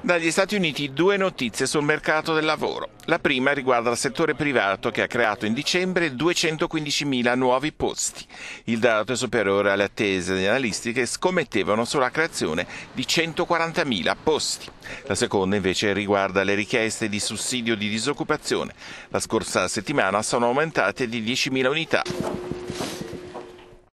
Dagli Stati Uniti due notizie sul mercato del lavoro. La prima riguarda il settore privato che ha creato in dicembre 215.000 nuovi posti. Il dato è superiore alle attese degli analisti che scommettevano sulla creazione di 140.000 posti. La seconda invece riguarda le richieste di sussidio di disoccupazione. La scorsa settimana sono aumentate di 10.000 unità.